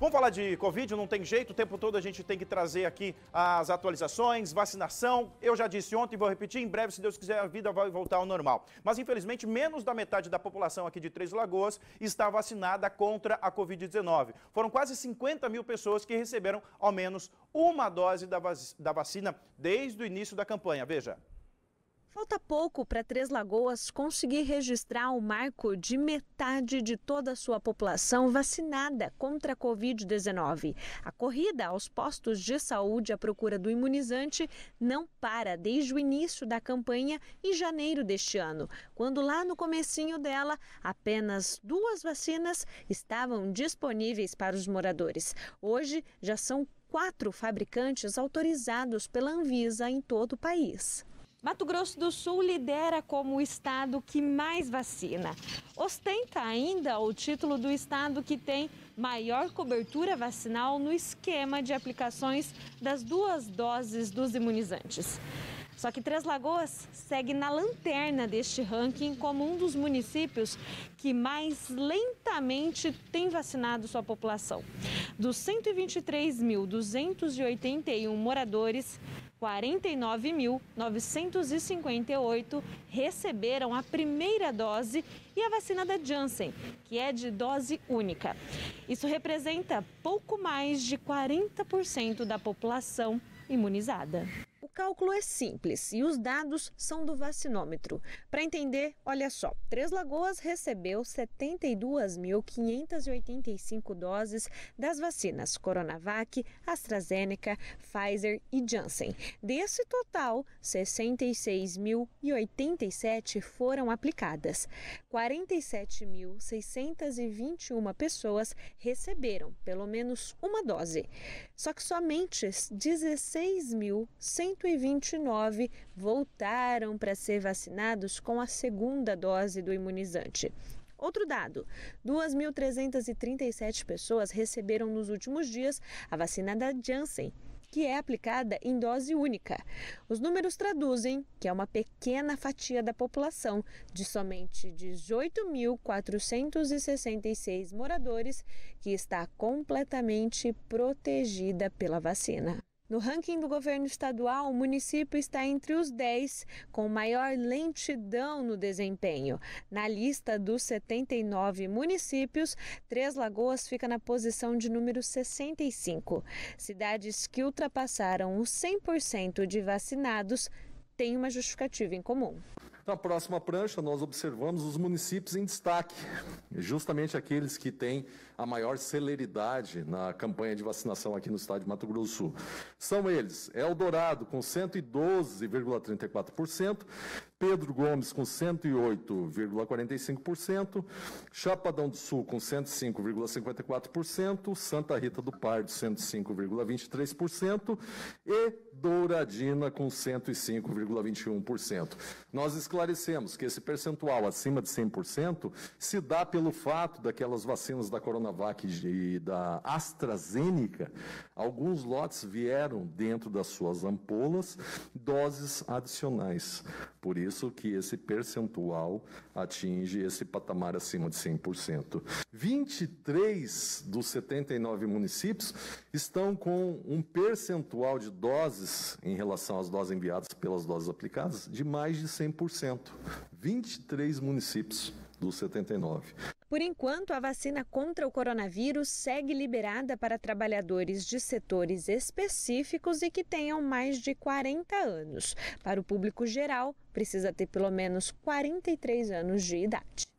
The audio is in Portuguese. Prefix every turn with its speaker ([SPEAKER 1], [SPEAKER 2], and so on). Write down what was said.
[SPEAKER 1] Vamos falar de Covid, não tem jeito, o tempo todo a gente tem que trazer aqui as atualizações, vacinação. Eu já disse ontem, e vou repetir, em breve, se Deus quiser, a vida vai voltar ao normal. Mas, infelizmente, menos da metade da população aqui de Três Lagoas está vacinada contra a Covid-19. Foram quase 50 mil pessoas que receberam ao menos uma dose da vacina desde o início da campanha. Veja.
[SPEAKER 2] Falta pouco para Três Lagoas conseguir registrar o marco de metade de toda a sua população vacinada contra a Covid-19. A corrida aos postos de saúde à procura do imunizante não para desde o início da campanha em janeiro deste ano, quando lá no comecinho dela apenas duas vacinas estavam disponíveis para os moradores. Hoje já são quatro fabricantes autorizados pela Anvisa em todo o país. Mato Grosso do Sul lidera como o estado que mais vacina. Ostenta ainda o título do estado que tem maior cobertura vacinal no esquema de aplicações das duas doses dos imunizantes. Só que Três Lagoas segue na lanterna deste ranking como um dos municípios que mais lentamente tem vacinado sua população. Dos 123.281 moradores, 49.958 receberam a primeira dose e a vacina da Janssen, que é de dose única. Isso representa pouco mais de 40% da população imunizada cálculo é simples e os dados são do vacinômetro. Para entender, olha só: Três Lagoas recebeu 72.585 doses das vacinas Coronavac, AstraZeneca, Pfizer e Janssen. Desse total, 66.087 foram aplicadas. 47.621 pessoas receberam pelo menos uma dose. Só que somente 16.100 129 voltaram para ser vacinados com a segunda dose do imunizante. Outro dado: 2.337 pessoas receberam nos últimos dias a vacina da Janssen, que é aplicada em dose única. Os números traduzem que é uma pequena fatia da população, de somente 18.466 moradores, que está completamente protegida pela vacina. No ranking do governo estadual, o município está entre os 10 com maior lentidão no desempenho. Na lista dos 79 municípios, Três Lagoas fica na posição de número 65. Cidades que ultrapassaram os 100% de vacinados têm uma justificativa em comum.
[SPEAKER 1] Na próxima prancha, nós observamos os municípios em destaque, justamente aqueles que têm a maior celeridade na campanha de vacinação aqui no estado de Mato Grosso do Sul. São eles: Eldorado, com 112,34%, Pedro Gomes com 108,45%, Chapadão do Sul com 105,54%, Santa Rita do Pardo 105,23% e Douradina com 105,21%. Nós esclarecemos que esse percentual acima de 100% se dá pelo fato daquelas vacinas da Coronavac e da AstraZeneca, alguns lotes vieram dentro das suas ampolas doses adicionais. Por isso isso que esse percentual atinge esse patamar acima de 100%. 23 dos 79 municípios estão com um percentual de doses em relação às doses enviadas pelas doses aplicadas de mais de 100%. 23 municípios dos 79.
[SPEAKER 2] Por enquanto, a vacina contra o coronavírus segue liberada para trabalhadores de setores específicos e que tenham mais de 40 anos. Para o público geral, precisa ter pelo menos 43 anos de idade.